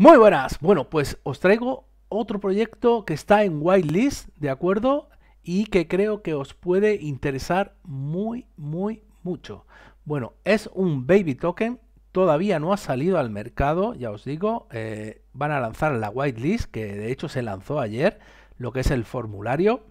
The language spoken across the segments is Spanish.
Muy buenas, bueno pues os traigo otro proyecto que está en whitelist, ¿de acuerdo? Y que creo que os puede interesar muy, muy mucho. Bueno, es un baby token, todavía no ha salido al mercado, ya os digo, eh, van a lanzar la whitelist, que de hecho se lanzó ayer, lo que es el formulario.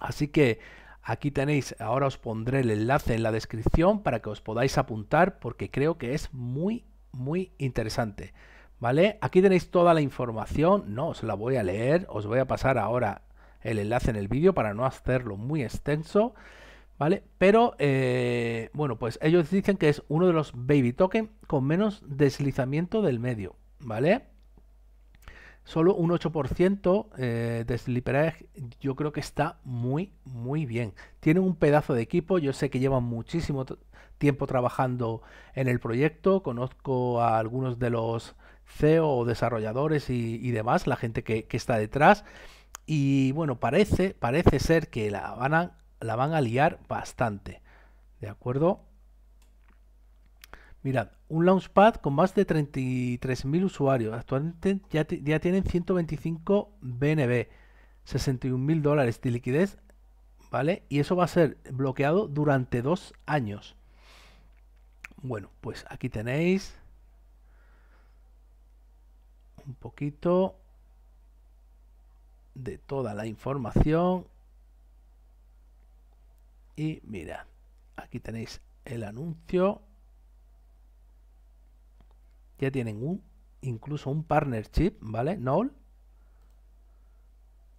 Así que Aquí tenéis, ahora os pondré el enlace en la descripción para que os podáis apuntar porque creo que es muy, muy interesante. ¿Vale? Aquí tenéis toda la información, no os la voy a leer, os voy a pasar ahora el enlace en el vídeo para no hacerlo muy extenso, ¿vale? Pero, eh, bueno, pues ellos dicen que es uno de los baby token con menos deslizamiento del medio, ¿vale? Solo un 8% eh, de slipperage yo creo que está muy, muy bien. tiene un pedazo de equipo, yo sé que lleva muchísimo tiempo trabajando en el proyecto, conozco a algunos de los CEO, desarrolladores y, demás, la gente que, está detrás. Y bueno, parece, parece ser que la van, a, la van a liar bastante. ¿De acuerdo? Mirad, un Launchpad con más de 33.000 usuarios. Actualmente ya, ya tienen 125 BNB, 61.000 dólares de liquidez, ¿vale? Y eso va a ser bloqueado durante dos años. Bueno, pues aquí tenéis un poquito de toda la información. Y mira, aquí tenéis el anuncio. Ya tienen un incluso un partnership, ¿vale? Null.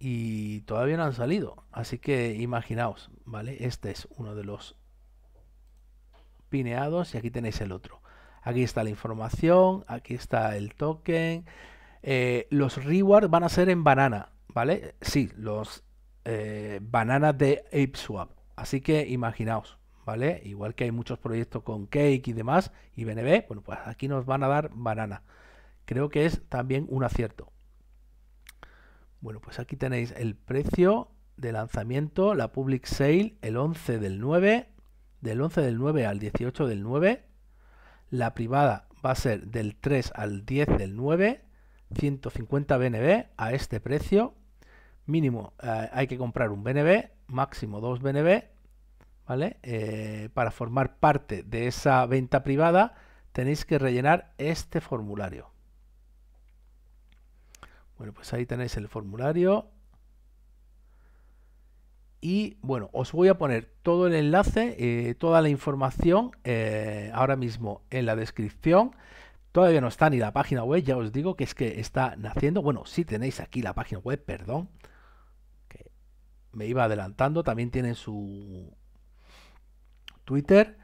Y todavía no han salido. Así que imaginaos, ¿vale? Este es uno de los pineados y aquí tenéis el otro. Aquí está la información, aquí está el token. Eh, los rewards van a ser en banana, ¿vale? Sí, los eh, bananas de ApeSwap. Así que imaginaos, ¿vale? Igual que hay muchos proyectos con Cake y demás y BNB, bueno, pues aquí nos van a dar banana. Creo que es también un acierto. Bueno, pues aquí tenéis el precio de lanzamiento, la public sale, el 11 del 9 del 11 del 9 al 18 del 9, la privada va a ser del 3 al 10 del 9, 150 BNB a este precio, mínimo eh, hay que comprar un BNB, máximo 2 BNB, ¿vale? Eh, para formar parte de esa venta privada tenéis que rellenar este formulario. Bueno, pues ahí tenéis el formulario. Y bueno, os voy a poner todo el enlace, eh, toda la información eh, ahora mismo en la descripción. Todavía no está ni la página web, ya os digo que es que está naciendo. Bueno, si tenéis aquí la página web, perdón, que me iba adelantando. También tienen su Twitter.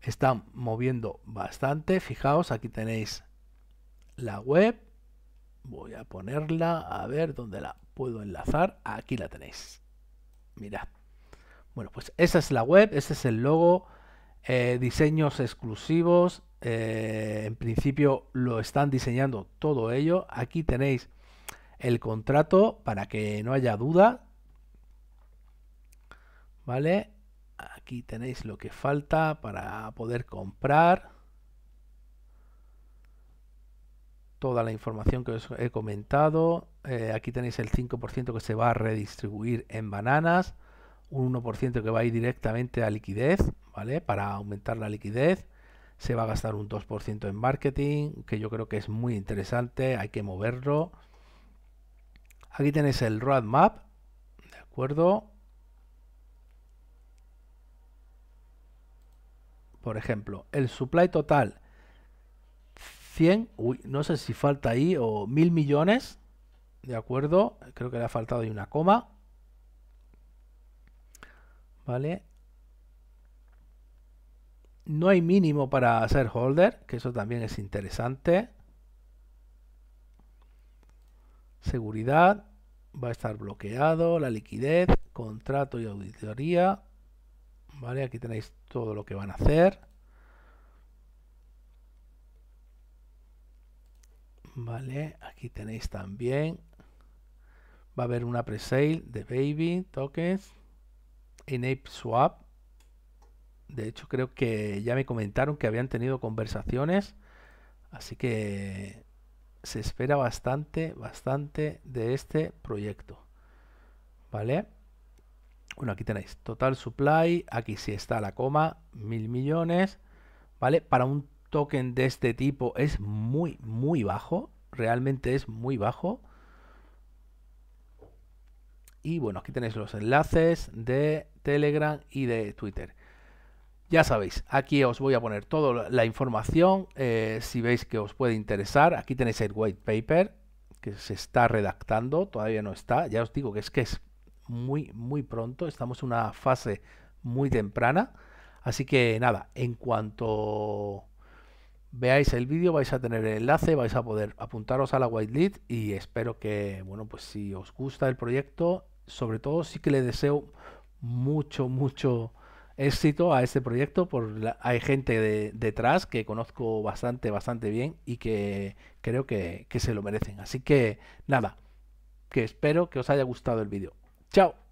Están moviendo bastante. Fijaos, aquí tenéis la web. Voy a ponerla, a ver dónde la puedo enlazar. Aquí la tenéis. Mira. Bueno, pues esa es la web, ese es el logo, eh, diseños exclusivos. Eh, en principio lo están diseñando todo ello. Aquí tenéis el contrato para que no haya duda. ¿Vale? Aquí tenéis lo que falta para poder comprar. toda la información que os he comentado. Eh, aquí tenéis el 5% que se va a redistribuir en bananas, un 1% que va a ir directamente a liquidez, ¿vale? Para aumentar la liquidez. Se va a gastar un 2% en marketing, que yo creo que es muy interesante, hay que moverlo. Aquí tenéis el roadmap, ¿de acuerdo? Por ejemplo, el supply total 100, uy, no sé si falta ahí, o mil millones, ¿de acuerdo? Creo que le ha faltado ahí una coma. ¿Vale? No hay mínimo para ser holder, que eso también es interesante. Seguridad, va a estar bloqueado, la liquidez, contrato y auditoría. ¿Vale? Aquí tenéis todo lo que van a hacer. Vale, aquí tenéis también. Va a haber una presale de Baby Tokens. ape Swap. De hecho, creo que ya me comentaron que habían tenido conversaciones. Así que se espera bastante, bastante de este proyecto. ¿Vale? Bueno, aquí tenéis total supply. Aquí sí está la coma, mil millones. ¿Vale? Para un token de este tipo es muy, muy bajo. Realmente es muy bajo. Y bueno, aquí tenéis los enlaces de Telegram y de Twitter. Ya sabéis, aquí os voy a poner toda la información. Eh, si veis que os puede interesar, aquí tenéis el white paper que se está redactando. Todavía no está. Ya os digo que es que es muy, muy pronto. Estamos en una fase muy temprana. Así que nada, en cuanto veáis el vídeo, vais a tener el enlace, vais a poder apuntaros a la White Lead y espero que, bueno, pues si os gusta el proyecto, sobre todo sí que le deseo mucho, mucho éxito a este proyecto. Por hay gente detrás que conozco bastante, bastante bien y que creo que, que se lo merecen. Así que nada, que espero que os haya gustado el vídeo. ¡Chao!